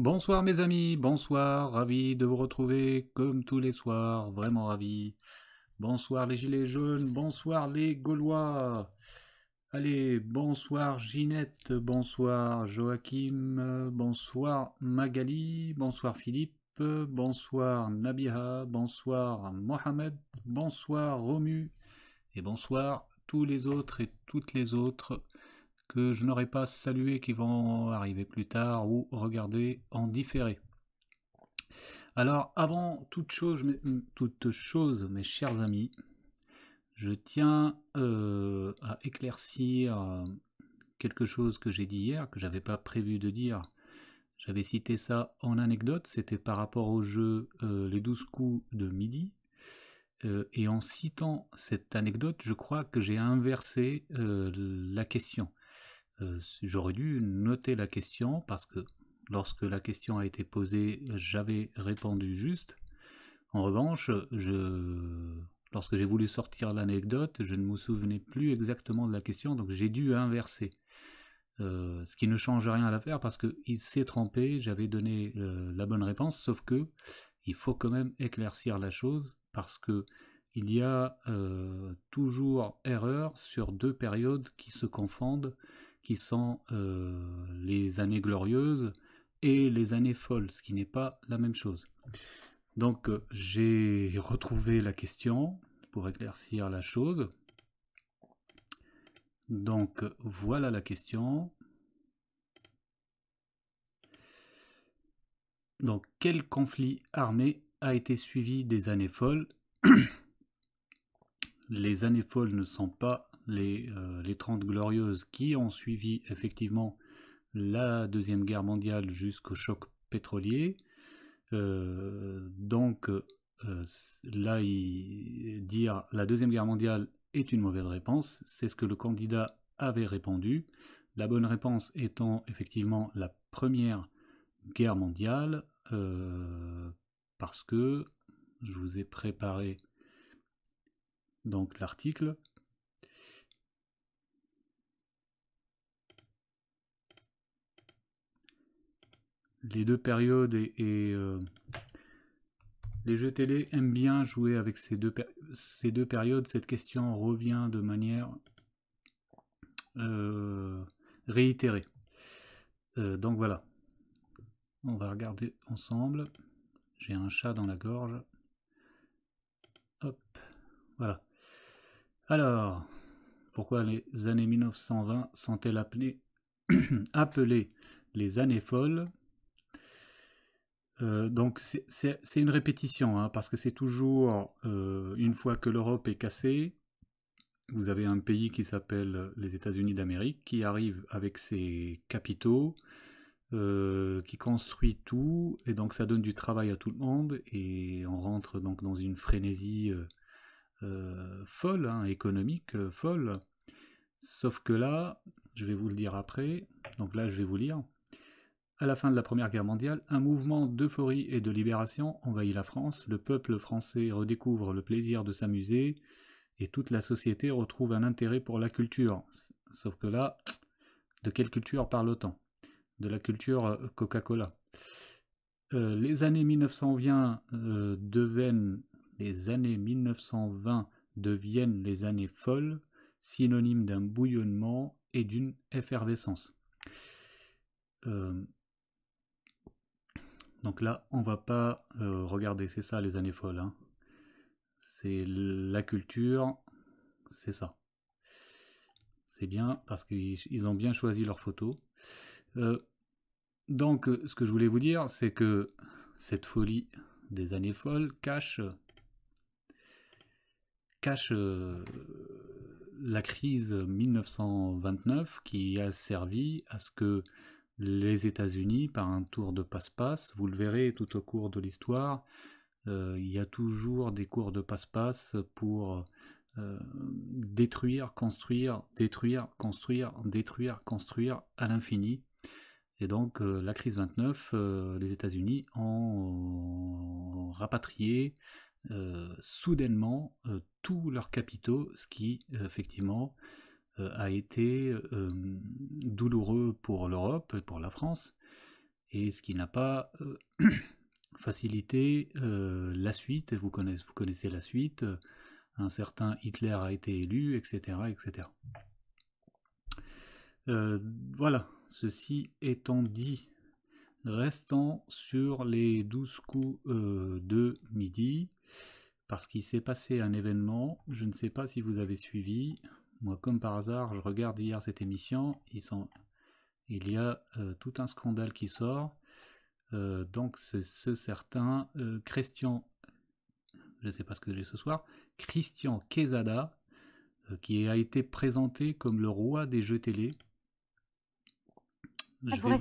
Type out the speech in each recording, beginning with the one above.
Bonsoir mes amis, bonsoir, ravi de vous retrouver comme tous les soirs, vraiment ravi. Bonsoir les gilets jaunes, bonsoir les Gaulois. Allez, bonsoir Ginette, bonsoir Joachim, bonsoir Magali, bonsoir Philippe, bonsoir Nabiha, bonsoir Mohamed, bonsoir Romu et bonsoir tous les autres et toutes les autres que je n'aurais pas salué qui vont arriver plus tard ou regarder en différé. Alors avant toute chose, mes chers amis, je tiens euh, à éclaircir euh, quelque chose que j'ai dit hier, que je j'avais pas prévu de dire. J'avais cité ça en anecdote, c'était par rapport au jeu euh, Les Douze coups de midi. et en citant cette anecdote, je crois que j'ai inversé la question. Euh, j'aurais dû noter la question parce que lorsque la question a été posée, j'avais répondu juste. En revanche, lorsque j'ai voulu sortir l'anecdote, je ne me souvenais plus exactement de la question, donc j'ai dû inverser. Euh, ce qui ne change rien à l'affaire parce qu'il s'est trompé, j'avais donné euh, la bonne réponse, sauf que il faut quand même éclaircir la chose parce que il y a toujours erreur sur deux périodes qui se confondent qui sont euh, les années glorieuses et les années folles, ce qui n'est pas la même chose. Donc euh, j'ai retrouvé la question pour éclaircir la chose. Donc voilà la question. Donc quel conflit armé a été suivi des années folles Les années folles ne sont pas les, 30 euh, glorieuses qui ont suivi effectivement la Deuxième Guerre mondiale jusqu'au choc pétrolier. Euh, donc euh, là, il, dire la Deuxième Guerre mondiale est une mauvaise réponse, c'est ce que le candidat avait répondu. La bonne réponse étant effectivement la Première Guerre mondiale, parce que je vous ai préparé donc l'article. les deux périodes et, euh, les jeux télé aiment bien jouer avec ces deux, ces deux périodes. Cette question revient de manière euh, réitérée. Euh, donc voilà. On va regarder ensemble. J'ai un chat dans la gorge. Hop. Voilà. Alors, pourquoi les années 1920 sont-elles appelées les années folles euh, donc c'est une répétition, hein, parce que c'est toujours, euh, une fois que l'Europe est cassée, vous avez un pays qui s'appelle les États-Unis d'Amérique, qui arrive avec ses capitaux, euh, qui construit tout, et donc ça donne du travail à tout le monde, et on rentre donc dans une frénésie folle, hein, économique folle. Sauf que là, je vais vous le dire après, donc là je vais vous lire. À la fin de la Première Guerre mondiale, un mouvement d'euphorie et de libération envahit la France, le peuple français redécouvre le plaisir de s'amuser, et toute la société retrouve un intérêt pour la culture. Sauf que là, de quelle culture parle-t-on De la culture euh, Coca-Cola. Euh, les années 1920 euh, deviennent les années folles, synonymes d'un bouillonnement et d'une effervescence. Donc là, on va pas euh, regarder, c'est ça les années folles. Hein. C'est la culture, c'est ça. C'est bien parce qu'ils ont bien choisi leurs photos. Euh, donc, euh, ce que je voulais vous dire, c'est que cette folie des années folles cache, cache la crise 1929 qui a servi à ce que les États-Unis par un tour de passe-passe. Vous le verrez tout au cours de l'histoire, euh, il y a toujours des cours de passe-passe pour euh, détruire, construire, détruire, construire, détruire, construire à l'infini. Et donc euh, la crise 29, les États-Unis ont rapatrié soudainement tous leurs capitaux, ce qui effectivement euh, a été euh, douloureux pour l'Europe, et pour la France, et ce qui n'a pas euh, facilité la suite. Vous connaissez, vous connaissez la suite. Un certain Hitler a été élu, etc., etc. voilà, ceci étant dit, restons sur les douze coups de midi, parce qu'il s'est passé un événement, je ne sais pas si vous avez suivi, moi, comme par hasard, je regarde hier cette émission, il y a euh, tout un scandale qui sort. Euh, donc, c'est ce certain euh, Christian, je ne sais pas ce que j'ai ce soir, Christian Quesada, qui a été présenté comme le roi des jeux télé. Ah, je vais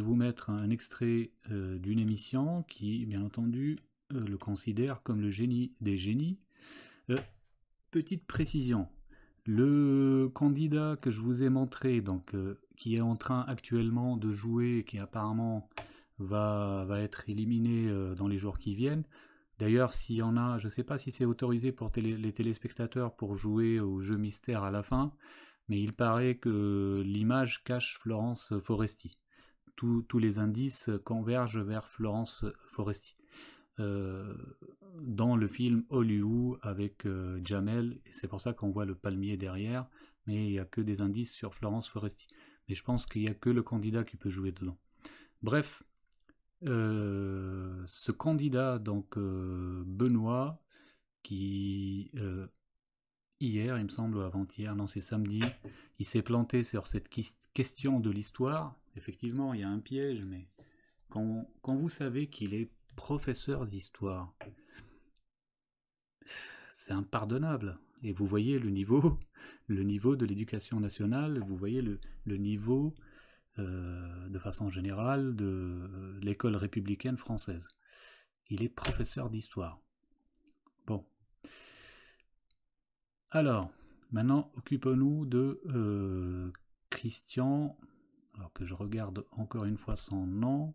vous mettre... un extrait d'une émission qui, bien entendu, le considère comme le génie des génies petite précision. Le candidat que je vous ai montré, donc euh, qui est en train actuellement de jouer, qui apparemment va, va être éliminé euh, dans les jours qui viennent. D'ailleurs, s'il y en a, je ne sais pas si c'est autorisé pour les téléspectateurs pour jouer au jeu mystère à la fin, mais il paraît que l'image cache Florence Foresti. tous les indices convergent vers Florence Foresti. Euh, dans le film Hollywood avec euh, Jamel, c'est pour ça qu'on voit le palmier derrière, mais il n'y a que des indices sur Florence Foresti. Mais je pense qu'il n'y a que le candidat qui peut jouer dedans. Bref, euh, ce candidat, donc euh, Benoît, qui hier, il me semble, avant-hier, non c'est samedi, il s'est planté sur cette question de l'histoire. Effectivement, il y a un piège, mais quand, quand vous savez qu'il est professeur d'histoire, c'est impardonnable. Et vous voyez le niveau, le niveau de l'éducation nationale, vous voyez le, niveau, euh, de façon générale, de euh, l'école républicaine française. Il est professeur d'histoire. Bon. Alors, maintenant, occupons-nous de euh, Christian, alors que je regarde encore une fois son nom,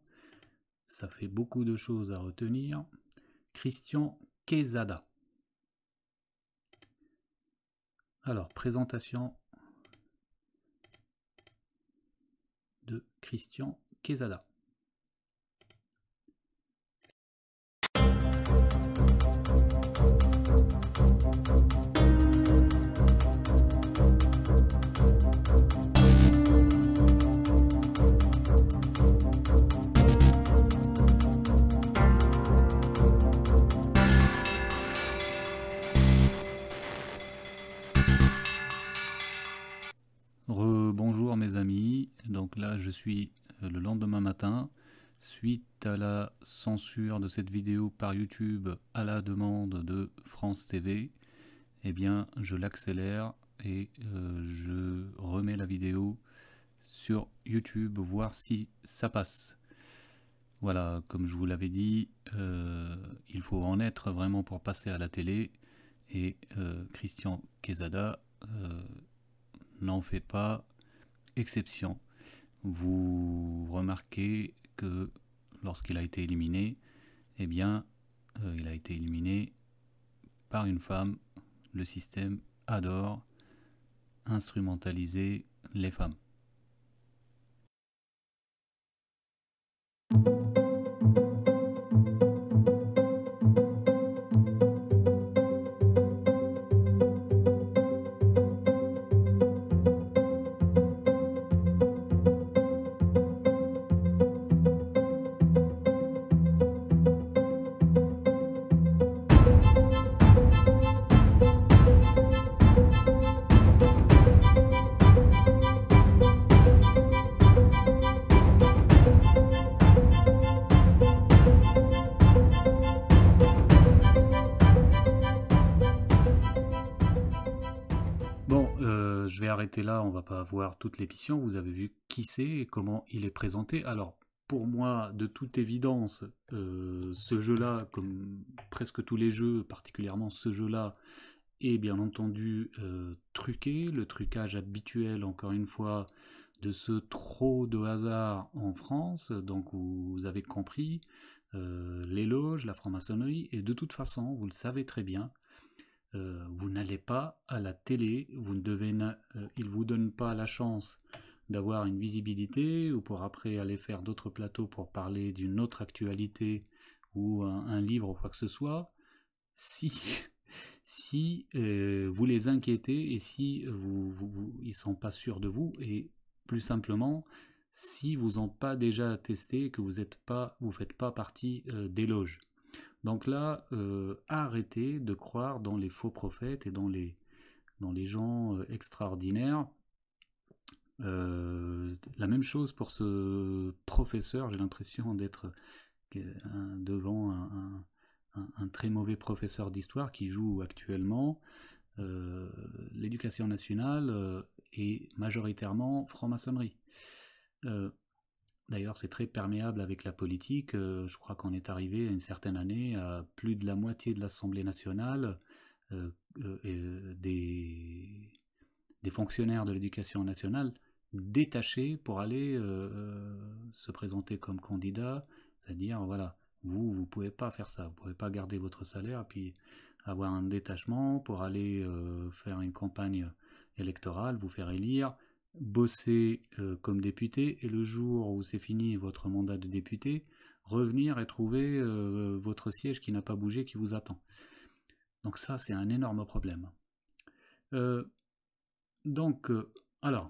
ça fait beaucoup de choses à retenir. Christian Quesada. Alors, présentation de Christian Quesada. Euh, le lendemain matin, suite à la censure de cette vidéo par YouTube à la demande de France TV, eh bien je l'accélère et euh, je remets la vidéo sur YouTube, voir si ça passe. Voilà, comme je vous l'avais dit, euh, il faut en être vraiment pour passer à la télé. Et Christian Quesada n'en fait pas exception vous remarquez que lorsqu'il a été éliminé, eh bien, euh, il a été éliminé par une femme. Le système adore instrumentaliser les femmes. Arrêtez là, on va pas avoir toute l'émission, vous avez vu qui c'est et comment il est présenté. Alors, pour moi, de toute évidence, euh, ce jeu-là, comme presque tous les jeux, particulièrement ce jeu-là, est bien entendu euh, truqué, le trucage habituel, encore une fois, de ce trop de hasard en France, donc vous avez compris, euh, l'éloge, la franc-maçonnerie, et de toute façon, vous le savez très bien, euh, vous n'allez pas à la télé, vous ne devez euh, il vous donne pas la chance d'avoir une visibilité ou pour après aller faire d'autres plateaux pour parler d'une autre actualité ou un, livre ou quoi que ce soit. Si, si euh, vous les inquiétez et si vous, vous, ils sont pas sûrs de vous et plus simplement si vous n'en pas déjà testé que vous êtes pas vous faites pas partie des loges. Donc là, euh, arrêtez de croire dans les faux prophètes et dans les, dans les gens euh, extraordinaires. Euh, la même chose pour ce professeur, j'ai l'impression d'être devant un, très mauvais professeur d'histoire qui joue actuellement. L'éducation nationale et majoritairement franc-maçonnerie. D'ailleurs, c'est très perméable avec la politique. Euh, je crois qu'on est arrivé à une certaine année à plus de la moitié de l'Assemblée nationale euh, euh, des, des, fonctionnaires de l'éducation nationale détachés pour aller se présenter comme candidat, c'est-à-dire voilà, vous vous pouvez pas faire ça, vous pouvez pas garder votre salaire puis avoir un détachement pour aller faire une campagne électorale, vous faire élire, bosser euh, comme député et le jour où c'est fini votre mandat de député, revenir et trouver euh, votre siège qui n'a pas bougé, qui vous attend. Donc ça, c'est un énorme problème. Euh, donc, alors,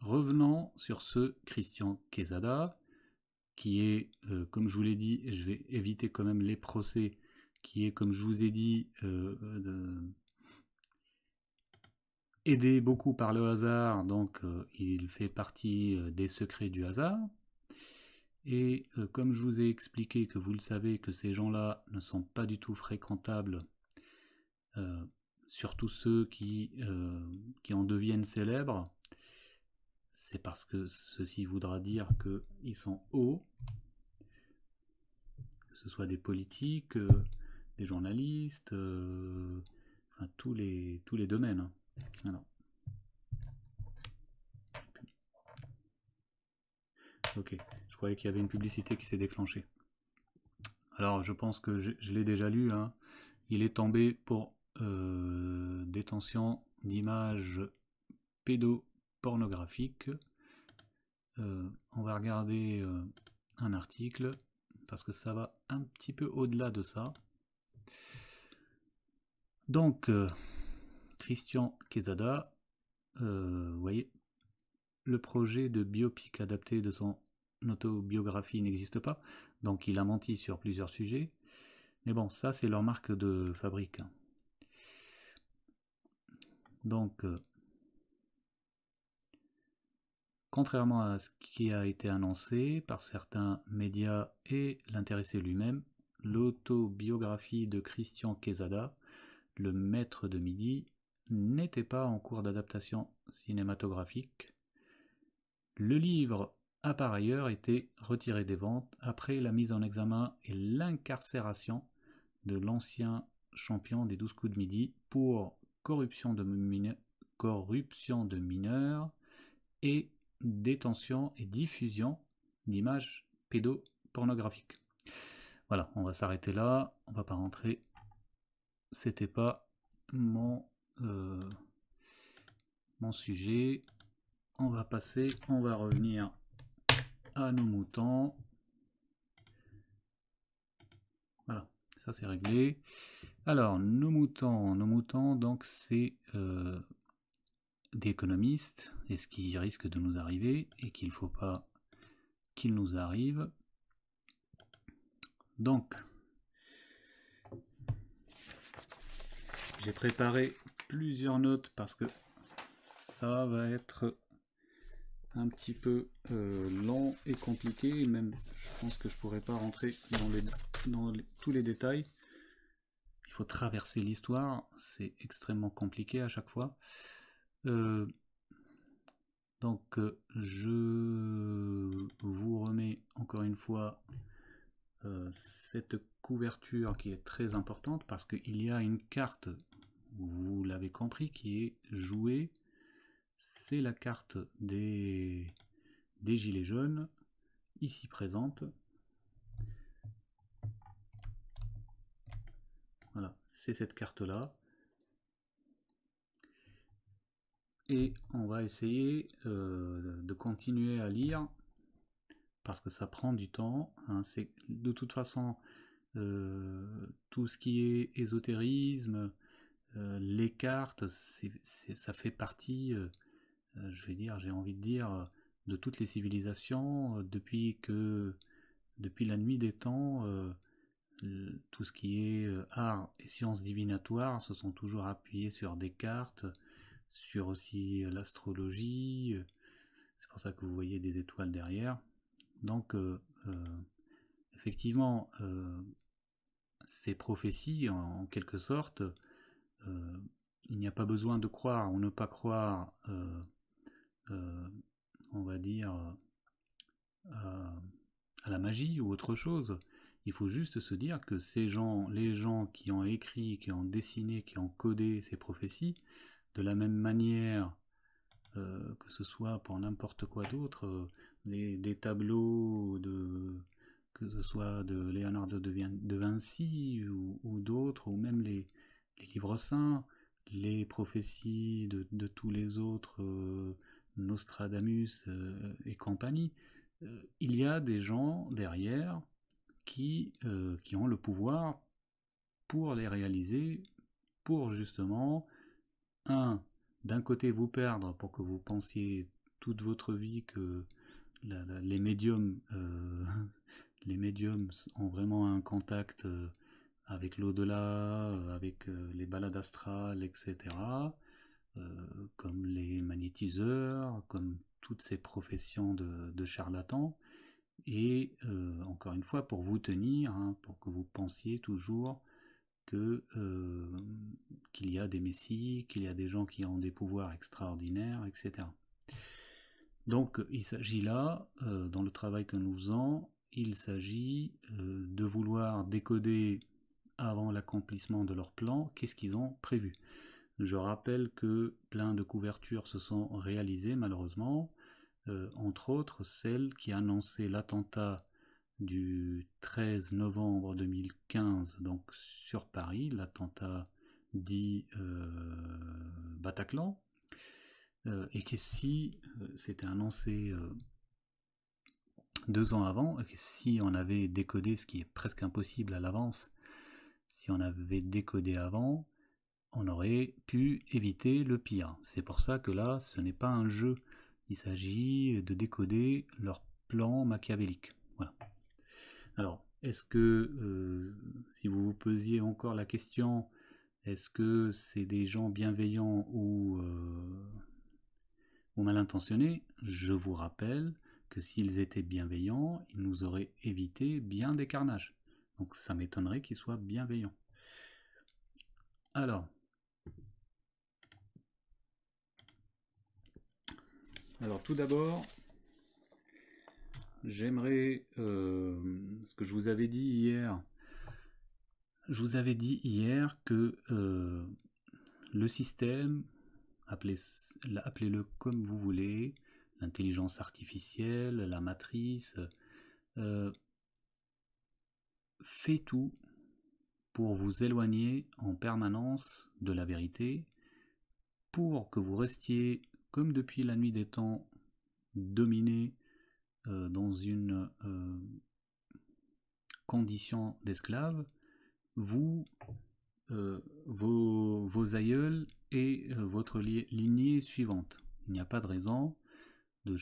revenons sur ce Christian Quesada, qui est, comme je vous l'ai dit, je vais éviter quand même les procès, qui est, comme je vous ai dit, aidé beaucoup par le hasard, donc euh, il fait partie euh, des secrets du hasard. Et euh, comme je vous ai expliqué que vous le savez, que ces gens-là ne sont pas du tout fréquentables, surtout ceux qui, en deviennent célèbres, c'est parce que ceci voudra dire qu'ils sont hauts, que ce soit des politiques, des journalistes, tous, les, tous les domaines. Alors. Ok, je croyais qu'il y avait une publicité qui s'est déclenchée. Alors, je pense que je, l'ai déjà lu. Hein. Il est tombé pour euh, détention d'images pédopornographiques. Euh, on va regarder euh, un article parce que ça va un petit peu au-delà de ça. Donc, Christian Quesada, euh, voyez, le projet de biopic adapté de son autobiographie n'existe pas, donc il a menti sur plusieurs sujets. Mais bon, ça c'est leur marque de fabrique. Donc, euh, contrairement à ce qui a été annoncé par certains médias et l'intéressé lui-même, l'autobiographie de Christian Quesada, le maître de midi, n'était pas en cours d'adaptation cinématographique. Le livre a par ailleurs été retiré des ventes après la mise en examen et l'incarcération de l'ancien champion des 12 coups de midi pour corruption de, mineurs, et détention et diffusion d'images pédopornographiques. Voilà, on va s'arrêter là, on va pas rentrer. C'était pas mon euh, mon sujet. On va passer, on va revenir à nos moutons. Voilà, ça c'est réglé. Alors, nos moutons, nos moutons, donc c'est euh, des économistes, et ce qui risque de nous arriver, et qu'il ne faut pas qu'il nous arrive. Donc, j'ai préparé plusieurs notes parce que ça va être un petit peu euh, long et compliqué. Même, je pense que je pourrais pas rentrer dans, les, tous les détails. Il faut traverser l'histoire, c'est extrêmement compliqué à chaque fois. Euh, donc, euh, je vous remets encore une fois cette couverture qui est très importante parce qu'il y a une carte vous l'avez compris, qui est joué, C'est la carte des, des gilets jaunes, ici présente. Voilà, c'est cette carte-là. Et on va essayer euh, de continuer à lire, parce que ça prend du temps. Hein. C'est De toute façon, euh, tout ce qui est ésotérisme, euh, les cartes, ça fait partie, euh, euh, je vais dire, j'ai envie de dire, de toutes les civilisations depuis que, depuis la nuit des temps, tout ce qui est art et sciences divinatoires se sont toujours appuyés sur des cartes, sur aussi l'astrologie. C'est pour ça que vous voyez des étoiles derrière. Donc, effectivement, ces prophéties, en quelque sorte, euh, il n'y a pas besoin de croire ou ne pas croire, euh, euh, on va dire, à la magie ou autre chose. Il faut juste se dire que ces gens, les gens qui ont écrit, qui ont dessiné, qui ont codé ces prophéties, de la même manière que ce soit pour n'importe quoi d'autre, des, tableaux de que ce soit de Léonard de, Vinci ou d'autres, ou même les, les livres saints, les prophéties de, tous les autres, euh, Nostradamus euh, et compagnie, euh, il y a des gens derrière qui, qui ont le pouvoir pour les réaliser, pour justement, un, d'un côté vous perdre pour que vous pensiez toute votre vie que les médiums les médiums ont vraiment un contact avec l'au-delà, euh, avec euh, les balades astrales, etc., euh, comme les magnétiseurs, comme toutes ces professions de, charlatans, et encore une fois, pour vous tenir, hein, pour que vous pensiez toujours que qu'il y a des messies, qu'il y a des gens qui ont des pouvoirs extraordinaires, etc. Donc il s'agit là, dans le travail que nous faisons, il s'agit de vouloir décoder avant l'accomplissement de leur plan, qu'est-ce qu'ils ont prévu. Je rappelle que plein de couvertures se sont réalisées malheureusement, euh, entre autres celle qui annonçait l'attentat du 13 novembre 2015 donc sur Paris, l'attentat dit euh, Bataclan, euh, et que si c'était annoncé deux ans avant, et que si on avait décodé ce qui est presque impossible à l'avance, si on avait décodé avant, on aurait pu éviter le pire. C'est pour ça que là, ce n'est pas un jeu. Il s'agit de décoder leur plan machiavélique. Alors, est-ce que, euh, si vous vous posiez encore la question, est-ce que c'est des gens bienveillants ou, euh, ou mal intentionnés Je vous rappelle que s'ils étaient bienveillants, ils nous auraient évité bien des carnages. Donc ça m'étonnerait qu'il soit bienveillant. Alors. Alors tout d'abord, j'aimerais euh, ce que je vous avais dit hier. Je vous avais dit hier que euh, le système, appelez-le comme vous voulez, l'intelligence artificielle, la matrice, euh, fait tout pour vous éloigner en permanence de la vérité, pour que vous restiez, comme depuis la nuit des temps, dominé euh, dans une euh, condition d'esclave, vous, euh, vos, aïeuls et votre lignée suivante. Il n'y a pas de raison de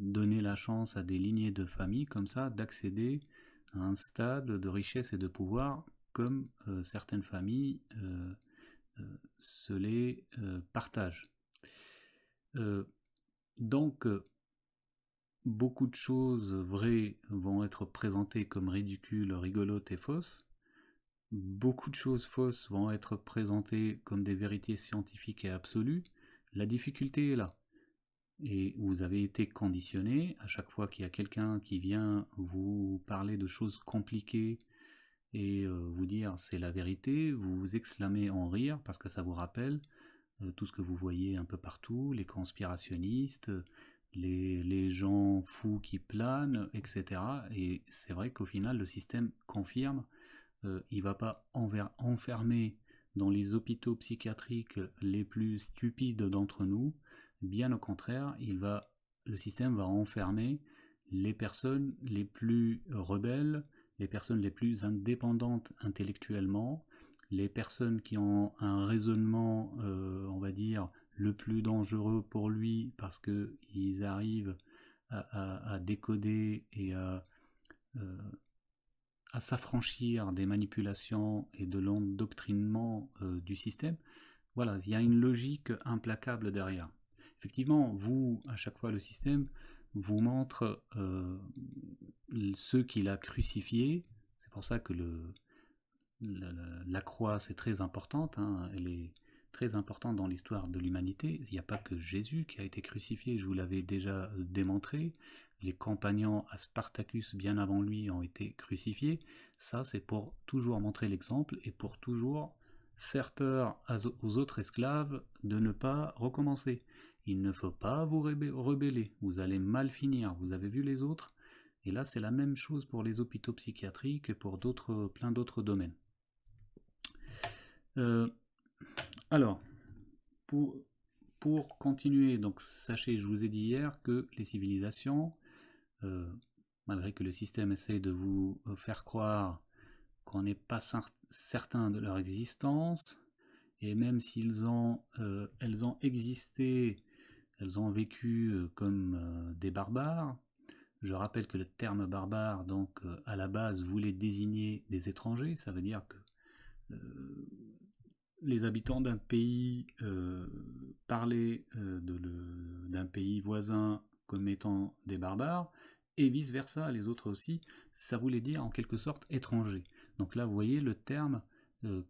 donner la chance à des lignées de famille comme ça d'accéder un stade de richesse et de pouvoir comme euh, certaines familles euh, euh, se les partagent. donc, beaucoup de choses vraies vont être présentées comme ridicules, rigolotes et fausses. Beaucoup de choses fausses vont être présentées comme des vérités scientifiques et absolues. La difficulté est là et vous avez été conditionné à chaque fois qu'il y a quelqu'un qui vient vous parler de choses compliquées et euh, vous dire c'est la vérité, vous vous exclamez en rire parce que ça vous rappelle euh, tout ce que vous voyez un peu partout, les conspirationnistes, les, gens fous qui planent, etc. Et c'est vrai qu'au final le système confirme, euh, il va pas enfermer dans les hôpitaux psychiatriques les plus stupides d'entre nous, Bien au contraire, il va, le système va enfermer les personnes les plus rebelles, les personnes les plus indépendantes intellectuellement, les personnes qui ont un raisonnement, euh, on va dire, le plus dangereux pour lui parce qu'ils arrivent à, décoder et euh, à, s'affranchir des manipulations et de l'endoctrinement euh, du système. Voilà, il y a une logique implacable derrière effectivement, vous, à chaque fois, le système vous montre euh, ceux qu'il a crucifié. C'est pour ça que la, croix, c'est très importante. Hein. Elle est très importante dans l'histoire de l'humanité. Il n'y a pas que Jésus qui a été crucifié, je vous l'avais déjà euh, démontré. Les compagnons à Spartacus, bien avant lui, ont été crucifiés. Ça, c'est pour toujours montrer l'exemple et pour toujours faire peur aux autres esclaves de ne pas recommencer. Il ne faut pas vous rebeller, vous allez mal finir, vous avez vu les autres Et là, c'est la même chose pour les hôpitaux psychiatriques et pour d'autres, plein d'autres domaines. Euh, alors, pour, pour continuer, donc sachez, je vous ai dit hier que les civilisations, euh, malgré que le système essaie de vous euh, faire croire qu'on n'est pas certain de leur existence, et même s'ils ont, elles ont existé elles ont vécu euh, comme euh, des barbares. Je rappelle que le terme barbare, donc, euh, à la base, voulait désigner des étrangers. Ça veut dire que les habitants d'un pays parlaient d'un pays voisin comme étant des barbares, et vice-versa, les autres aussi, ça voulait dire en quelque sorte étranger. Donc là, vous voyez le terme,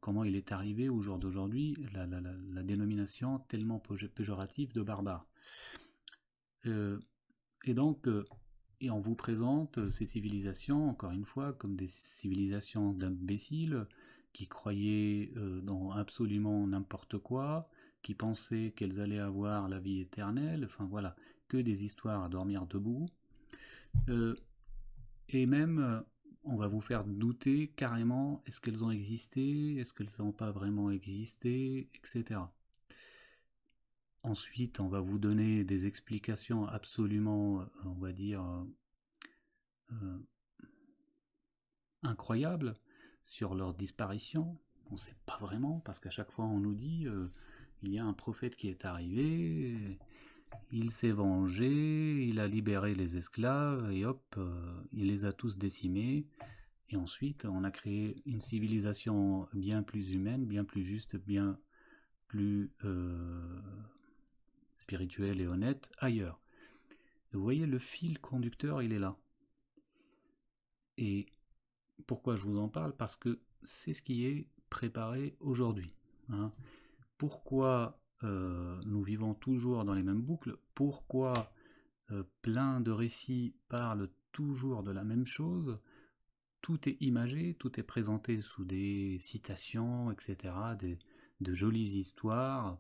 comment il est arrivé au jour d'aujourd'hui, la, la, dénomination tellement péjorative de barbare. Euh, et donc, euh, et on vous présente euh, ces civilisations, encore une fois, comme des civilisations d'imbéciles qui croyaient dans absolument n'importe quoi, qui pensaient qu'elles allaient avoir la vie éternelle, enfin voilà, que des histoires à dormir debout. et même, on va vous faire douter carrément, est-ce qu'elles ont existé, est-ce qu'elles n'ont pas vraiment existé, etc. Ensuite, on va vous donner des explications absolument, euh, on va dire, euh, euh, incroyables sur leur disparition. On ne sait pas vraiment, parce qu'à chaque fois on nous dit, il y a un prophète qui est arrivé, il s'est vengé, il a libéré les esclaves, et hop, il les a tous décimés. Et ensuite, on a créé une civilisation bien plus humaine, bien plus juste, bien plus spirituel et honnête ailleurs. Vous voyez, le fil conducteur, il est là. Et pourquoi je vous en parle Parce que c'est ce qui est préparé aujourd'hui. Hein. Pourquoi euh, nous vivons toujours dans les mêmes boucles Pourquoi euh, plein de récits parlent toujours de la même chose Tout est imagé, tout est présenté sous des citations, etc., de jolies histoires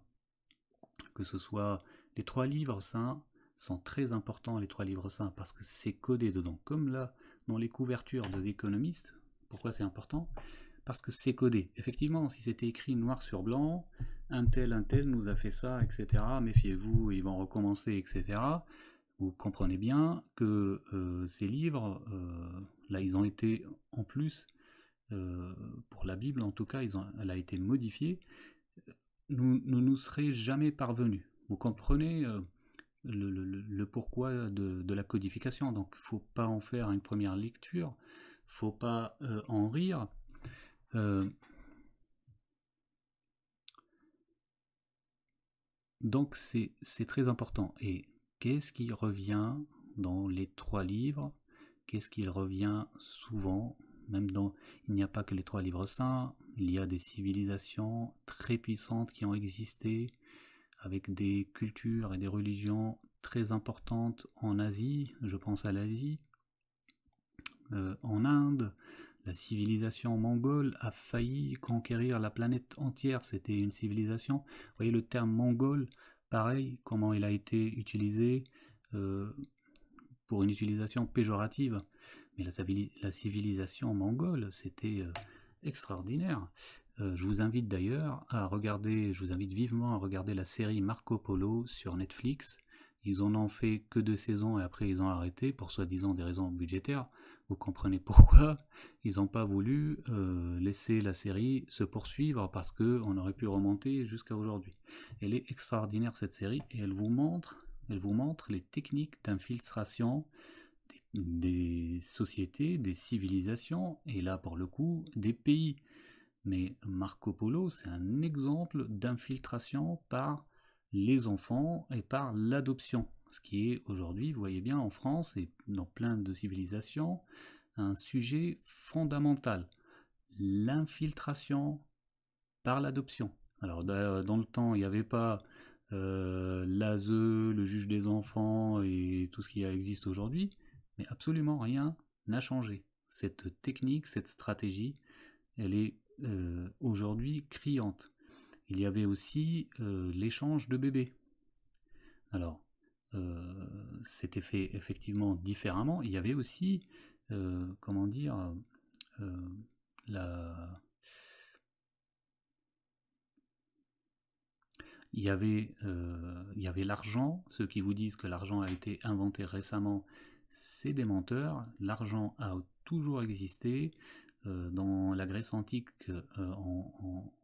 que ce soit les trois livres saints sont très importants, les trois livres saints, parce que c'est codé dedans. Comme là, dans les couvertures de l'économiste, pourquoi c'est important Parce que c'est codé. Effectivement, si c'était écrit noir sur blanc, un tel, un tel nous a fait ça, etc., méfiez-vous, ils vont recommencer, etc., vous comprenez bien que euh, ces livres, euh, là, ils ont été, en plus, euh, pour la Bible en tout cas, ils ont, elle a été modifiée, nous ne nous serait jamais parvenu. Vous comprenez euh, le, pourquoi de, la codification. Donc il ne faut pas en faire une première lecture, il ne faut pas euh, en rire. Euh, donc c'est très important. Et qu'est-ce qui revient dans les trois livres Qu'est-ce qui revient souvent même dans il n'y a pas que les trois livres saints, il y a des civilisations très puissantes qui ont existé avec des cultures et des religions très importantes en Asie, je pense à l'Asie, euh, en Inde, la civilisation mongole a failli conquérir la planète entière, c'était une civilisation. Vous voyez le terme mongol, pareil, comment il a été utilisé euh, pour une utilisation péjorative la, civilisation mongole, c'était euh, extraordinaire. Euh, je vous invite d'ailleurs à regarder, je vous invite vivement à regarder la série Marco Polo sur Netflix. Ils en ont fait que deux saisons et après ils ont arrêté pour soi-disant des raisons budgétaires. Vous comprenez pourquoi ils n'ont pas voulu euh, laisser la série se poursuivre parce qu'on aurait pu remonter jusqu'à aujourd'hui. Elle est extraordinaire cette série et elle vous montre, elle vous montre les techniques d'infiltration des sociétés, des civilisations, et là pour le coup, des pays. Mais Marco Polo, c'est un exemple d'infiltration par les enfants et par l'adoption. Ce qui est aujourd'hui, vous voyez bien, en France et dans plein de civilisations, un sujet fondamental. L'infiltration par l'adoption. Alors dans le temps, il n'y avait pas euh, l'ASE, le juge des enfants et tout ce qui existe aujourd'hui absolument rien n'a changé. Cette technique, cette stratégie, elle est euh, aujourd'hui criante. Il y avait aussi euh, l'échange de bébés. Alors, euh, c'était fait effectivement différemment. Il y avait aussi, comment dire, la... Il y avait, il y avait l'argent. Ceux qui vous disent que l'argent a été inventé récemment, c'est des menteurs. L'argent a toujours existé. Euh, dans la Grèce antique, euh,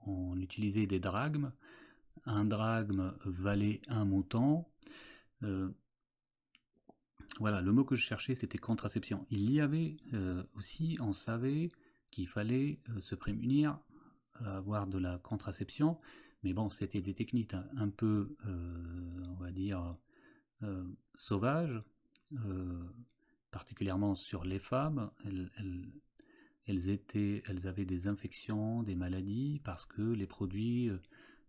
on, utilisait des drachmes. Un drachme valait un montant. Euh, voilà, le mot que je cherchais, c'était contraception. Il y avait aussi, on savait qu'il fallait se prémunir, avoir de la contraception. Mais bon, c'était des techniques hein, un peu, on va dire, sauvages euh, particulièrement sur les femmes, elles, avaient des infections, des maladies, parce que les produits euh,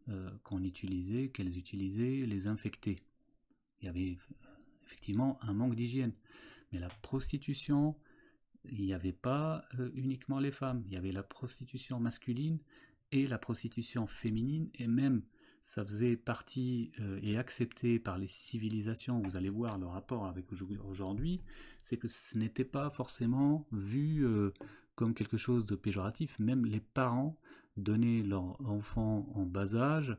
euh, qu'on utilisait, qu'elles utilisaient, les infectaient. Il y avait effectivement un manque d'hygiène. Mais la prostitution, il n'y avait pas uniquement les femmes, il y avait la prostitution masculine et la prostitution féminine, et même ça faisait partie euh, et accepté par les civilisations, vous allez voir le rapport avec aujourd'hui, c'est que ce n'était pas forcément vu euh, comme quelque chose de péjoratif. Même les parents donnaient leur enfant en bas âge,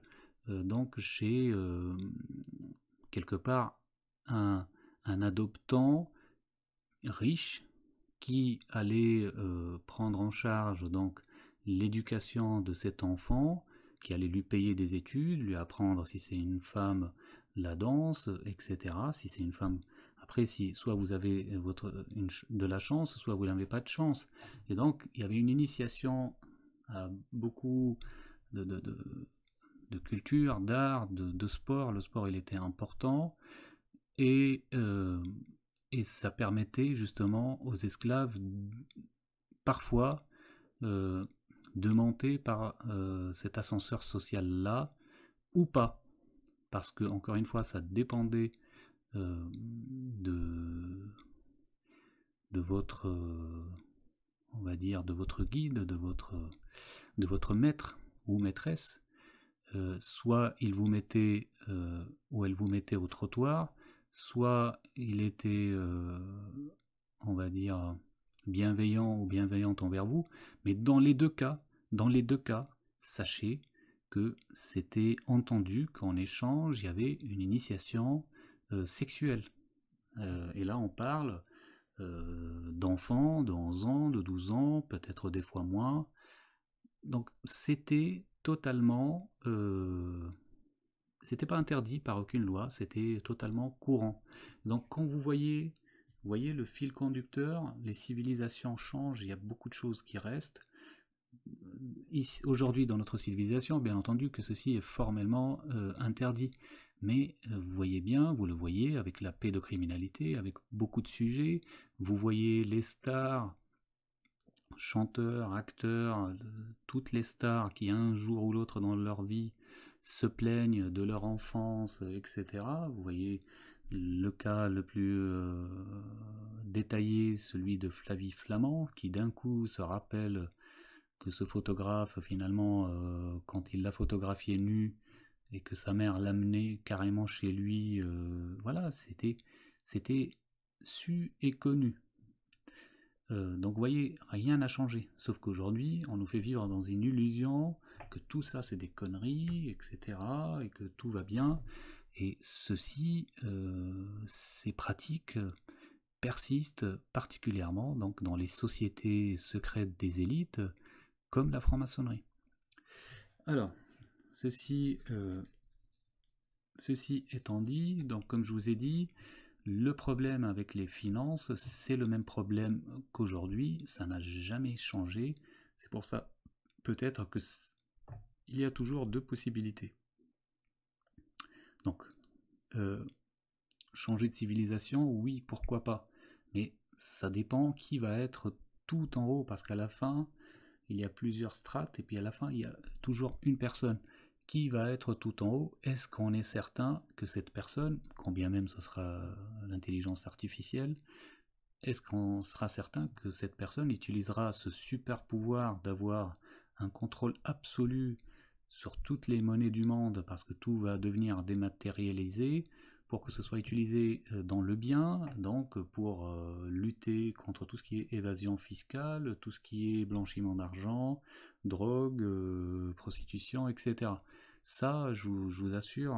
euh, donc chez quelque part un, un, adoptant riche qui allait prendre en charge donc l'éducation de cet enfant qui allait lui payer des études, lui apprendre si c'est une femme la danse, etc. Si c'est une femme, après si soit vous avez votre de la chance, soit vous n'avez pas de chance. Et donc il y avait une initiation à beaucoup de, de, culture, d'art, de, sport. Le sport il était important et euh, et ça permettait justement aux esclaves parfois euh, demandé par euh, cet ascenseur social-là ou pas. Parce que, encore une fois, ça dépendait euh, de, de votre, euh, on va dire, de votre guide, de votre, de votre maître ou maîtresse. soit il vous mettait ou elle vous mettait au trottoir, soit il était, on va dire, bienveillant ou bienveillante envers vous, mais dans les deux cas, dans les deux cas, sachez que c'était entendu qu'en échange, il y avait une initiation euh, sexuelle. Euh, et là, on parle euh, d'enfants de 11 ans, de 12 ans, peut-être des fois moins. Donc, c'était totalement... c'était pas interdit par aucune loi, c'était totalement courant. Donc, quand vous voyez, vous voyez le fil conducteur, les civilisations changent, il y a beaucoup de choses qui restent aujourd'hui dans notre civilisation, bien entendu que ceci est formellement euh, interdit. Mais euh, vous voyez bien, vous le voyez avec la paix de criminalité, avec beaucoup de sujets, vous voyez les stars, chanteurs, acteurs, euh, toutes les stars qui un jour ou l'autre dans leur vie se plaignent de leur enfance, etc. Vous voyez le cas le plus détaillé, celui de Flavie Flamand, qui d'un coup se rappelle ce photographe, finalement, euh, quand il l'a photographié nu et que sa mère l'amenait carrément chez lui, euh, voilà, c'était, c'était su et connu. Euh, donc voyez, rien n'a changé, sauf qu'aujourd'hui, on nous fait vivre dans une illusion que tout ça c'est des conneries, etc., et que tout va bien. Et ceci, ces pratiques persistent particulièrement donc dans les sociétés secrètes des élites, comme la franc-maçonnerie. Alors, ceci, euh, ceci étant dit, donc comme je vous ai dit, le problème avec les finances, c'est le même problème qu'aujourd'hui, ça n'a jamais changé. C'est pour ça peut-être que il y a toujours deux possibilités. Donc, euh, changer de civilisation, oui, pourquoi pas. Mais ça dépend qui va être tout en haut, parce qu'à la fin, il y a plusieurs strates, et puis à la fin, il y a toujours une personne qui va être tout en haut. Est-ce qu'on est certain que cette personne, quand bien même ce sera l'intelligence artificielle, est-ce qu'on sera certain que cette personne utilisera ce super pouvoir d'avoir un contrôle absolu sur toutes les monnaies du monde parce que tout va devenir dématérialisé pour que ce soit utilisé euh, dans le bien, donc pour euh, lutter contre tout ce qui est évasion fiscale, tout ce qui est blanchiment d'argent, drogue, euh, prostitution, etc. Ça, je vous, assure,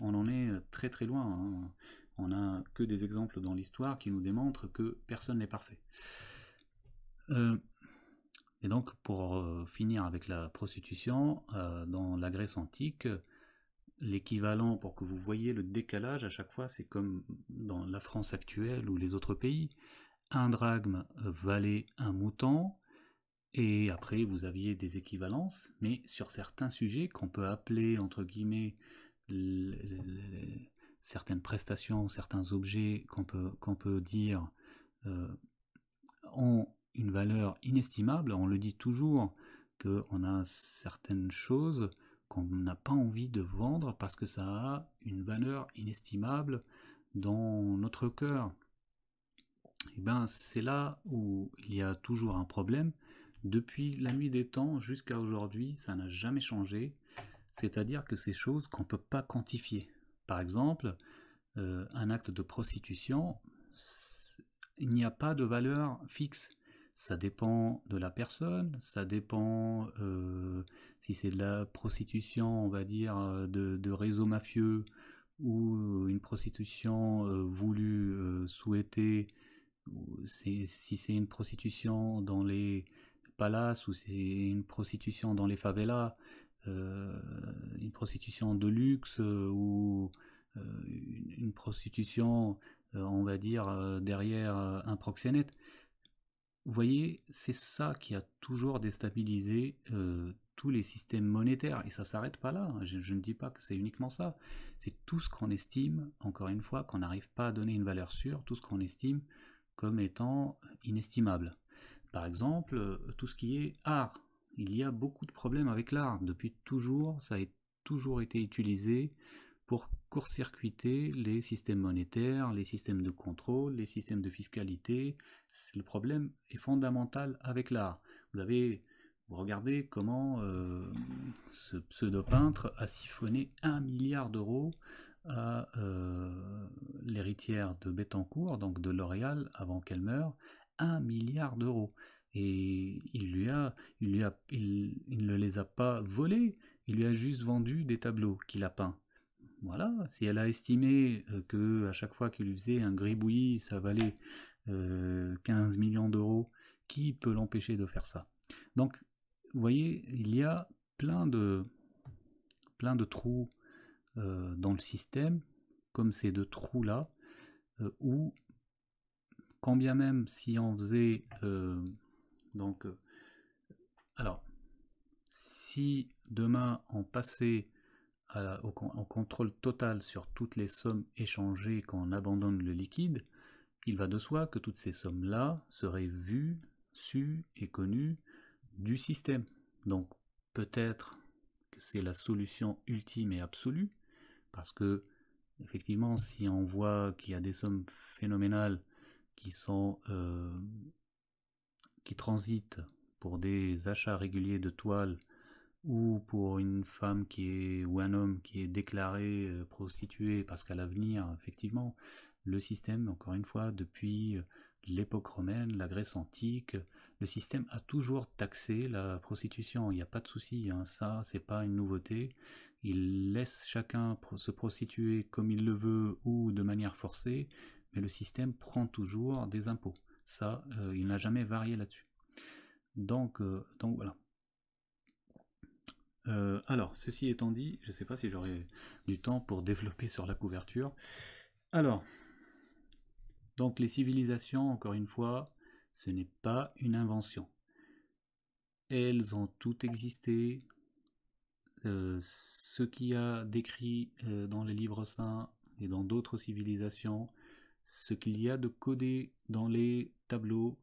on, en est très très loin. Hein. On n'a que des exemples dans l'histoire qui nous démontrent que personne n'est parfait. et donc, pour finir avec la prostitution, dans la Grèce antique, l'équivalent pour que vous voyez le décalage à chaque fois, c'est comme dans la France actuelle ou les autres pays. Un drachme valait un mouton, et après vous aviez des équivalences, mais sur certains sujets qu'on peut appeler entre guillemets certaines prestations, certains objets qu'on peut, dire euh, ont une valeur inestimable, on le dit toujours qu'on a certaines choses qu'on n'a pas envie de vendre parce que ça a une valeur inestimable dans notre cœur. Et eh ben c'est là où il y a toujours un problème. Depuis la nuit des temps jusqu'à aujourd'hui, ça n'a jamais changé. C'est-à-dire que ces choses qu'on ne peut pas quantifier. Par exemple, euh, un acte de prostitution, il n'y a pas de valeur fixe ça dépend de la personne, ça dépend euh, si c'est de la prostitution, on va dire, euh, de, réseaux réseau mafieux ou euh, une prostitution voulue, souhaitée, si c'est une prostitution dans les palaces ou c'est une prostitution dans les favelas, une prostitution de luxe ou une prostitution, on va dire, derrière un proxénète. Vous voyez, c'est ça qui a toujours déstabilisé euh, tous les systèmes monétaires. Et ça s'arrête pas là. Hein. je, ne dis pas que c'est uniquement ça. C'est tout ce qu'on estime, encore une fois, qu'on n'arrive pas à donner une valeur sûre, tout ce qu'on estime comme étant inestimable. Par exemple, euh, tout ce qui est art. Il y a beaucoup de problèmes avec l'art. Depuis toujours, ça a toujours été utilisé pour court-circuiter les systèmes monétaires, les systèmes de contrôle, les systèmes de fiscalité. Le problème est fondamental avec l'art. Vous avez, vous regardez comment euh, ce pseudo-peintre a siphonné un milliard d'euros à euh, l'héritière de Bettencourt, donc de L'Oréal, avant qu'elle meure, un milliard d'euros. Et il lui a, il lui a, il, il ne les a pas volés, il lui a juste vendu des tableaux qu'il a peints. Voilà, si elle a estimé euh, que à chaque fois qu'il faisait un gribouillis, ça valait 15 euh, millions d'euros, qui peut l'empêcher de faire ça Donc, vous voyez, il y a plein de, plein de trous euh, dans le système, comme ces deux trous-là, où, quand bien même si on faisait... donc, alors, si demain on passait au, contrôle total sur toutes les sommes échangées quand on abandonne le liquide, il va de soi que toutes ces sommes-là seraient vues, sues et connues du système. Donc peut-être que c'est la solution ultime et absolue, parce que effectivement si on voit qu'il y a des sommes phénoménales qui sont euh, qui transitent pour des achats réguliers de toiles ou pour une femme qui est ou un homme qui est déclaré euh, prostitué parce qu'à l'avenir effectivement le système encore une fois depuis euh, l'époque romaine la Grèce antique le système a toujours taxé la prostitution il n'y a pas de souci ça, hein. ça c'est pas une nouveauté il laisse chacun se prostituer comme il le veut ou de manière forcée mais le système prend toujours des impôts ça euh, il n'a jamais varié là-dessus donc donc voilà euh, alors, ceci étant dit, je ne sais pas si j'aurai du temps pour développer sur la couverture. Alors, donc les civilisations, encore une fois, ce n'est pas une invention. Elles ont toutes existé. Euh, ce qui a décrit euh, dans les livres saints et dans d'autres civilisations, ce qu'il y a de codé dans les tableaux,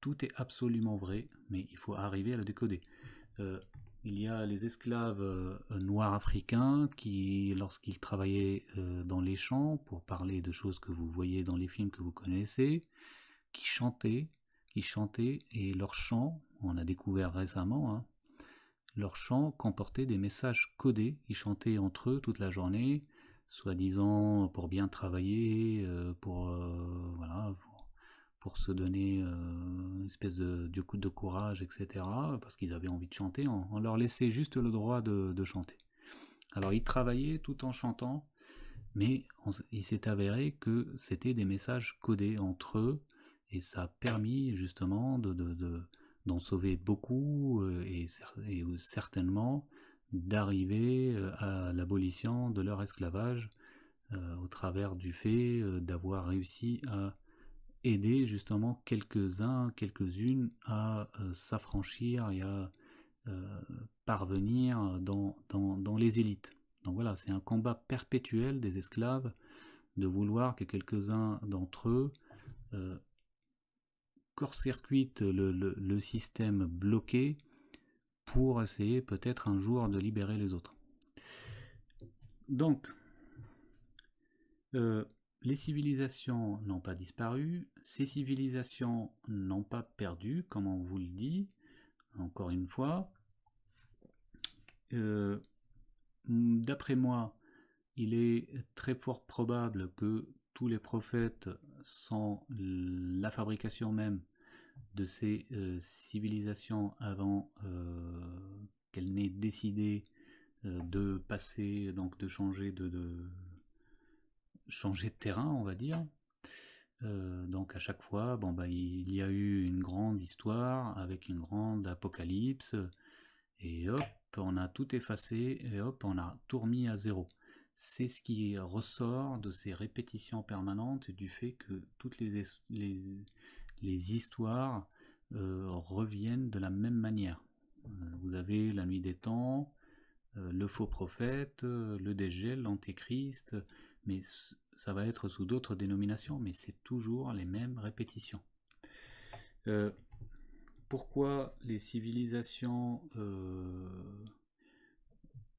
tout est absolument vrai, mais il faut arriver à le décoder. Il y a les esclaves euh, noirs africains qui, lorsqu'ils travaillaient euh, dans les champs, pour parler de choses que vous voyez dans les films que vous connaissez, qui chantaient, qui chantaient, et leur chant on a découvert récemment, leur hein, leurs comportait des messages codés, ils chantaient entre eux toute la journée, soi-disant pour bien travailler, euh, pour, voilà, pour se donner euh, une espèce de, coup de courage, etc. Parce qu'ils avaient envie de chanter, on, leur laissait juste le droit de, chanter. Alors ils travaillaient tout en chantant, mais il s'est avéré que c'était des messages codés entre eux, et ça a permis justement de, d'en sauver beaucoup, euh, et, euh, certainement d'arriver à l'abolition de leur esclavage au travers du fait d'avoir réussi à aider justement quelques-uns, quelques-unes à euh, s'affranchir et à euh, parvenir dans, les élites. Donc voilà, c'est un combat perpétuel des esclaves de vouloir que quelques-uns d'entre eux euh, court-circuitent le, le, système bloqué pour essayer peut-être un jour de libérer les autres. Donc, euh, les civilisations n'ont pas disparu, ces civilisations n'ont pas perdu, comme on vous le dit, encore une fois. Euh, d'après moi, il est très fort probable que tous les prophètes sont la fabrication même de ces euh, civilisations avant euh, qu'elle n'ait décidé de passer, donc de changer de changer de terrain, on va dire. Euh, donc à chaque fois, bon, bah, il y a eu une grande histoire avec une grande apocalypse, et hop, on a tout effacé, et hop, on a tout remis à zéro. C'est ce qui ressort de ces répétitions permanentes du fait que toutes les, les, histoires euh, reviennent de la même manière. Euh, vous avez la nuit des temps, le faux prophète, le dégel, l'antéchrist, mais ça va être sous d'autres dénominations, mais c'est toujours les mêmes répétitions. Euh, pourquoi les civilisations, euh,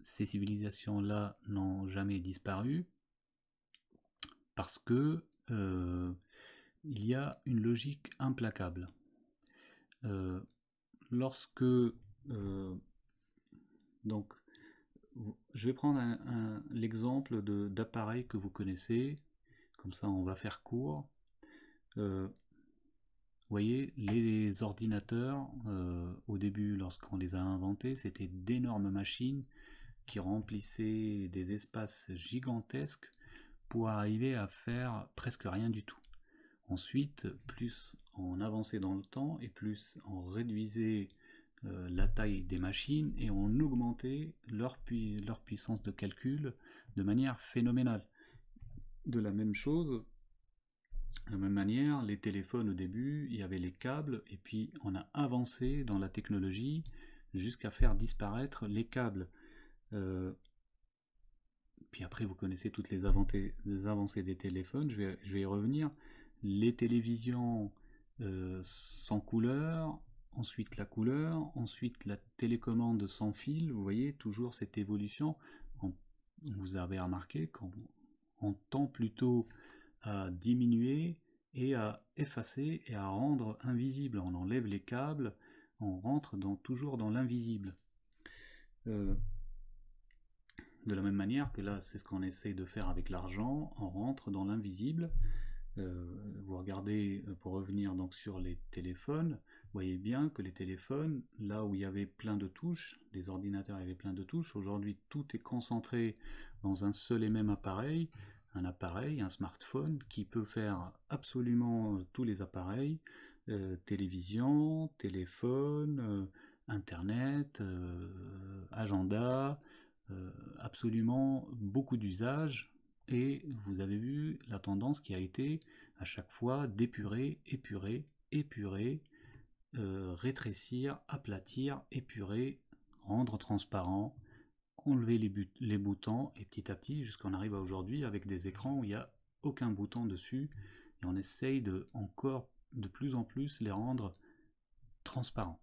ces civilisations-là n'ont jamais disparu Parce que euh, il y a une logique implacable. lorsque donc je vais prendre l'exemple d'appareils que vous connaissez, comme ça on va faire court. Euh, vous voyez, les ordinateurs, euh, au début lorsqu'on les a inventés, c'était d'énormes machines qui remplissaient des espaces gigantesques pour arriver à faire presque rien du tout. Ensuite, plus on avançait dans le temps et plus on réduisait euh, la taille des machines et ont augmenté leur, puissance de calcul de manière phénoménale. De la même chose, de la même manière, les téléphones au début, il y avait les câbles, et puis on a avancé dans la technologie jusqu'à faire disparaître les câbles. Euh, puis après, vous connaissez toutes les, avancées des téléphones, je vais, y revenir. Les télévisions euh, sans couleur, ensuite la couleur, ensuite la télécommande sans fil, vous voyez toujours cette évolution. vous avez remarqué qu'on tend plutôt à diminuer et à effacer et à rendre invisible. On enlève les câbles, on rentre toujours dans l'invisible. Euh, de la même manière que là, c'est ce qu'on essaye de faire avec l'argent, on rentre dans l'invisible. Euh, vous regardez, euh, pour revenir donc sur les téléphones, voyez bien que les téléphones, là où il y avait plein de touches, les ordinateurs avaient plein de touches, aujourd'hui tout est concentré dans un seul et même appareil, un appareil, un smartphone qui peut faire absolument euh, tous les appareils, euh, télévision, téléphone, euh, internet, agenda, absolument beaucoup d'usages. Et vous avez vu la tendance qui a été à chaque fois d'épurer, épurer, épurer, euh, rétrécir, aplatir, épurer, rendre transparent, enlever les, boutons et petit à petit jusqu'on arrive à aujourd'hui avec des écrans où il n'y a aucun bouton dessus et on essaye de encore de plus en plus les rendre transparents.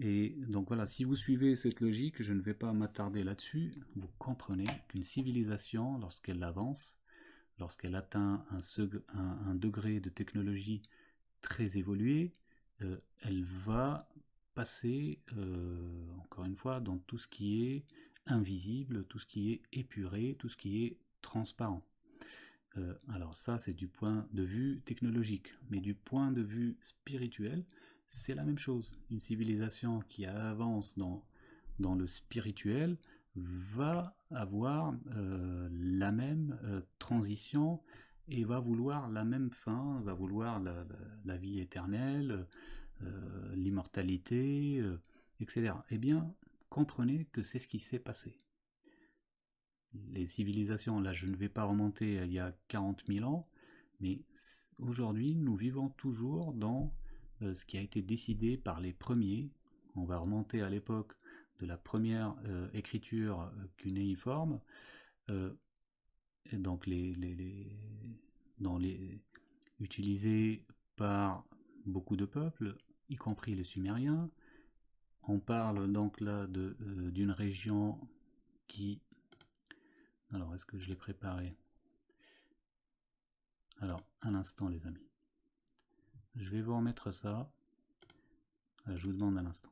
Et donc voilà, si vous suivez cette logique, je ne vais pas m'attarder là-dessus, vous comprenez qu'une civilisation, lorsqu'elle avance, lorsqu'elle atteint un, degré de technologie très évolué, euh, elle va passer, euh, encore une fois, dans tout ce qui est invisible, tout ce qui est épuré, tout ce qui est transparent. Euh, alors ça, c'est du point de vue technologique, mais du point de vue spirituel, c'est la même chose. Une civilisation qui avance dans, dans le spirituel va avoir la même transition et va vouloir la même fin, va vouloir la, vie éternelle, euh, l'immortalité, euh, etc. Eh bien, comprenez que c'est ce qui s'est passé. Les civilisations, là je ne vais pas remonter il y a 40 000 ans, mais aujourd'hui nous vivons toujours dans euh, ce qui a été décidé par les premiers. On va remonter à l'époque de la première écriture cunéiforme donc les, les, dans les, utilisés par beaucoup de peuples, y compris les Sumériens. On parle donc là euh, d'une région qui... Alors, est-ce que je l'ai préparé Alors, un instant les amis. Je vais vous remettre ça. Je vous demande un instant.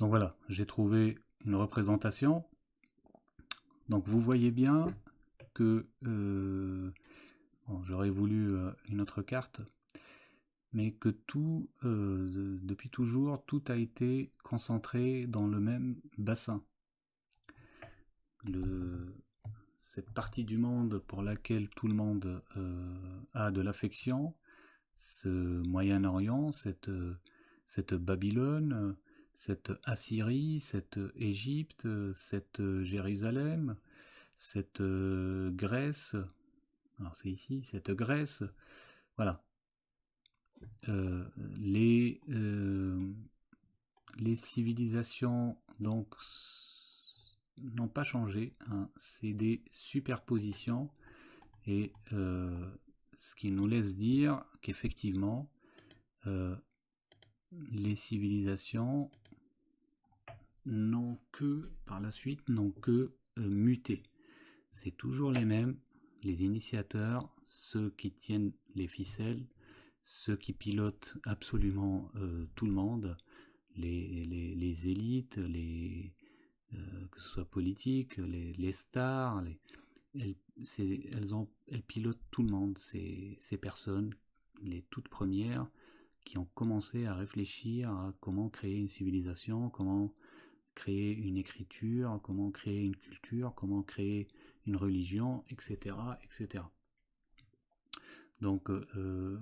Donc voilà, j'ai trouvé une représentation. Donc vous voyez bien que euh, j'aurais voulu euh, une autre carte, mais que tout, euh, depuis toujours, tout a été concentré dans le même bassin. cette partie du monde pour laquelle tout le monde a de l'affection, ce Moyen-Orient, cette, cette Babylone, cette Assyrie, cette Égypte, cette euh, Jérusalem, cette euh, Grèce, alors c'est ici, cette Grèce, voilà. Euh, les, les civilisations donc n'ont pas changé, hein. c'est des superpositions et ce qui nous laisse dire qu'effectivement les civilisations n'ont que, par la suite, n'ont que euh, muté. C'est toujours les mêmes, les initiateurs, ceux qui tiennent les ficelles, ceux qui pilotent absolument euh, tout le monde, les, élites, les, euh, que ce soit politique, les, les stars, elles, elles, ont, elles, pilotent tout le monde, ces, ces personnes, les toutes premières, qui ont commencé à réfléchir à comment créer une civilisation, comment créer une écriture, comment créer une culture, comment créer une religion, etc. etc. Donc euh,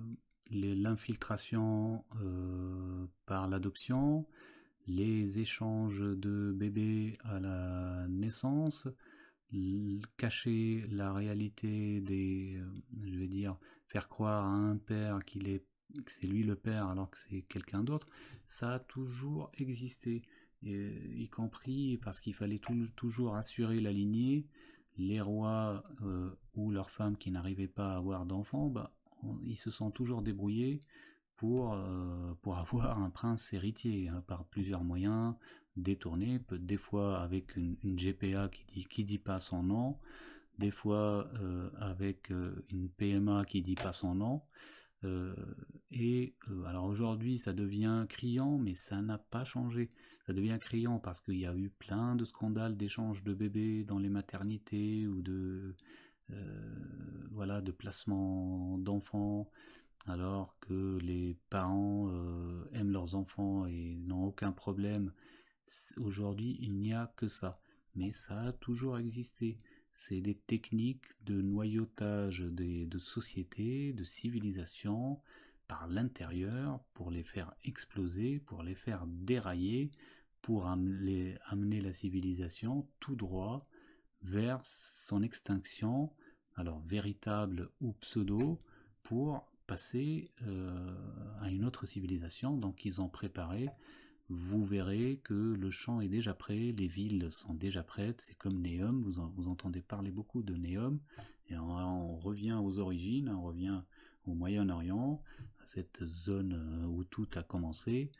l'infiltration euh, par l'adoption, les échanges de bébés à la naissance, cacher la réalité des, euh, je vais dire, faire croire à un père qu'il est, que c'est lui le père alors que c'est quelqu'un d'autre, ça a toujours existé y compris parce qu'il fallait toujours assurer la lignée. Les rois euh, ou leurs femmes qui n'arrivaient pas à avoir d'enfants, bah, ils se sont toujours débrouillés pour, euh, avoir un prince héritier hein, par plusieurs moyens détournés, des fois avec une, GPA qui dit, qui dit pas son nom, des fois euh, avec une PMA qui dit pas son nom. et alors aujourd'hui ça devient criant, mais ça n'a pas changé ça devient criant parce qu'il y a eu plein de scandales d'échanges de bébés dans les maternités ou de, euh, voilà, de placement d'enfants alors que les parents euh, aiment leurs enfants et n'ont aucun problème. Aujourd'hui, il n'y a que ça. Mais ça a toujours existé. C'est des techniques de noyautage des, de sociétés, de civilisations, par l'intérieur, pour les faire exploser, pour les faire dérailler, pour amener, la civilisation tout droit vers son extinction, alors véritable ou pseudo, pour passer euh, à une autre civilisation. Donc ils ont préparé, vous verrez que le champ est déjà prêt, les villes sont déjà prêtes, c'est comme Neom vous, vous entendez parler beaucoup de Neom et on revient aux origines, on revient au Moyen-Orient, à cette zone euh, où tout a commencé,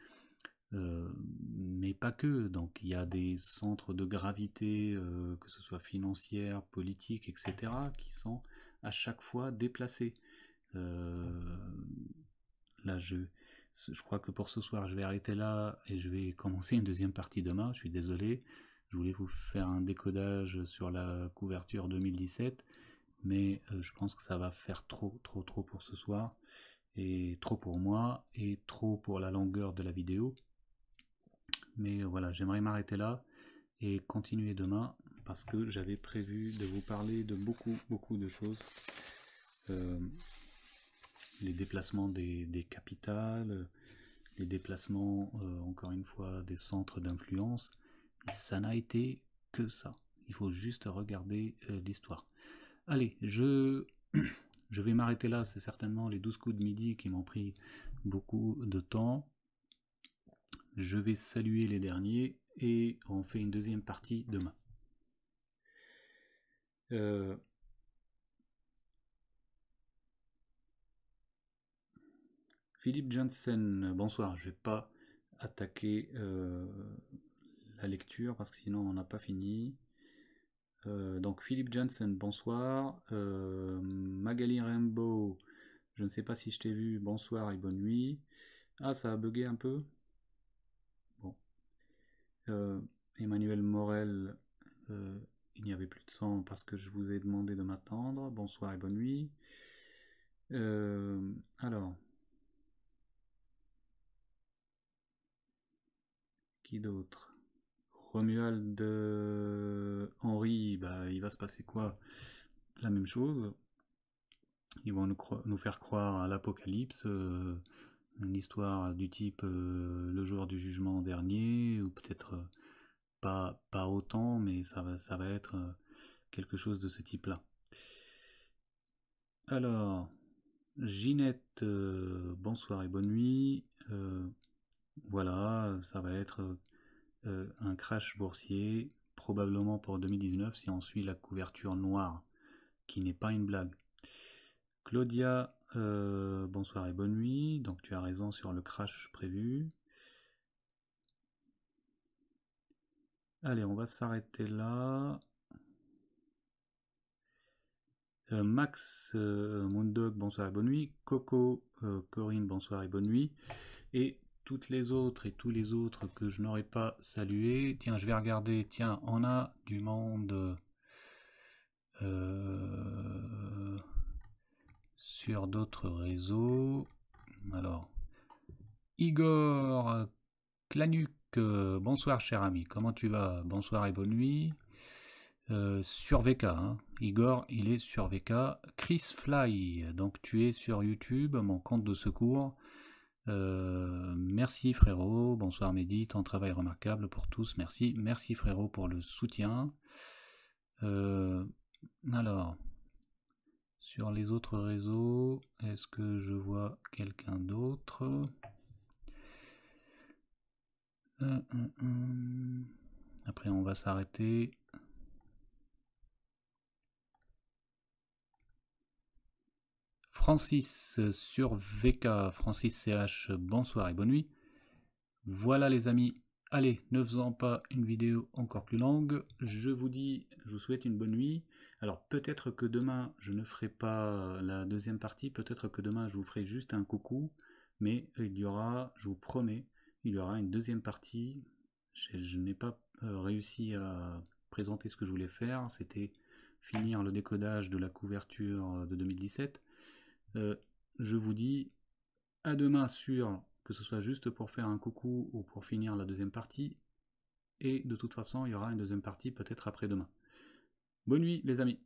euh, mais pas que. Donc il y a des centres de gravité, euh, que ce soit financière, politique, etc., qui sont à chaque fois déplacés. Euh, là, je, je crois que pour ce soir, je vais arrêter là et je vais commencer une deuxième partie demain. Je suis désolé. Je voulais vous faire un décodage sur la couverture 2017, mais je pense que ça va faire trop, trop, trop pour ce soir, et trop pour moi, et trop pour la longueur de la vidéo. Mais euh, voilà, j'aimerais m'arrêter là et continuer demain parce que j'avais prévu de vous parler de beaucoup, beaucoup de choses. Euh, les déplacements des, capitales, les déplacements, euh, encore une fois, des centres d'influence. Ça n'a été que ça. Il faut juste regarder l'histoire. Allez, je, je vais m'arrêter là. C'est certainement les 12 coups de midi qui m'ont pris beaucoup de temps. Je vais saluer les derniers et on fait une deuxième partie demain. Euh, Philippe Janssen, bonsoir. Je ne vais pas attaquer euh, la lecture parce que sinon on n'a pas fini. Euh, donc Philippe Johnson, bonsoir. Magali Rainbow je ne sais pas si je t'ai vu, bonsoir et bonne nuit. Ah, ça a bugué un peu Emmanuel Morel, euh, il n'y avait plus de sang parce que je vous ai demandé de m'attendre. Bonsoir et bonne nuit. Euh, alors. Qui d'autre Romuald euh, Henri, bah, il va se passer quoi La même chose. Ils vont nous faire croire à l'apocalypse une histoire du type euh, le joueur du jugement dernier, ou peut-être euh, pas, pas autant, mais ça va, ça va être euh, quelque chose de ce type-là. Alors, Ginette, bonsoir et bonne nuit. voilà, ça va être un crash boursier, probablement pour 2019 si on suit la couverture noire, qui n'est pas une blague. Claudia euh, bonsoir et bonne nuit. Donc tu as raison sur le crash prévu. Allez, on va s'arrêter là. Euh, Max euh, Moondog, bonsoir et bonne nuit. Coco, Corinne, bonsoir et bonne nuit. Et toutes les autres et tous les autres que je n'aurais pas salué. Tiens, je vais regarder. Tiens, on a du monde. Euh sur d'autres réseaux. Alors, Igor Clanuk, euh, bonsoir cher ami, comment tu vas Bonsoir et bonne nuit. sur VK, hein. Igor, il est sur VK. Chris Fly, donc tu es sur YouTube, mon compte de secours. Euh, merci frérot, bonsoir Mehdi, ton travail remarquable pour tous, merci. Merci frérot pour le soutien. Euh, alors, sur les autres réseaux, est-ce que je vois quelqu'un d'autre euh, euh, euh. Après, on va s'arrêter. Francis sur VK, Francis CH, bonsoir et bonne nuit. Voilà les amis, allez, ne faisons pas une vidéo encore plus longue. Je vous dis, je vous souhaite une bonne nuit. Alors peut-être que demain je ne ferai pas euh, la deuxième partie, peut-être que demain je vous ferai juste un coucou, mais il y aura, je vous promets, il y aura une deuxième partie. Je, n'ai pas euh, réussi à présenter ce que je voulais faire, c'était finir le décodage de la couverture euh, de 2017. je vous dis à demain sur que ce soit juste pour faire un coucou ou pour finir la deuxième partie. Et de toute façon, il y aura une deuxième partie peut-être après-demain. Bonne nuit les amis